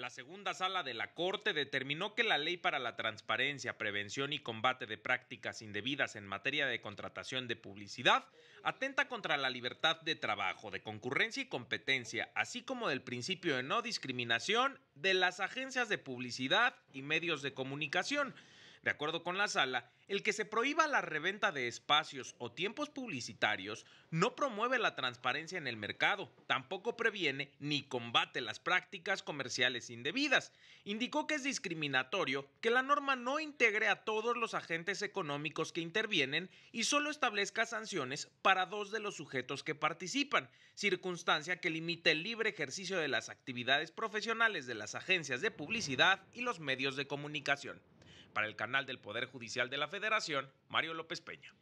la segunda sala de la Corte determinó que la Ley para la Transparencia, Prevención y Combate de Prácticas Indebidas en materia de contratación de publicidad atenta contra la libertad de trabajo, de concurrencia y competencia, así como del principio de no discriminación de las agencias de publicidad y medios de comunicación de acuerdo con la sala, el que se prohíba la reventa de espacios o tiempos publicitarios no promueve la transparencia en el mercado, tampoco previene ni combate las prácticas comerciales indebidas. Indicó que es discriminatorio que la norma no integre a todos los agentes económicos que intervienen y solo establezca sanciones para dos de los sujetos que participan, circunstancia que limita el libre ejercicio de las actividades profesionales de las agencias de publicidad y los medios de comunicación. Para el canal del Poder Judicial de la Federación, Mario López Peña.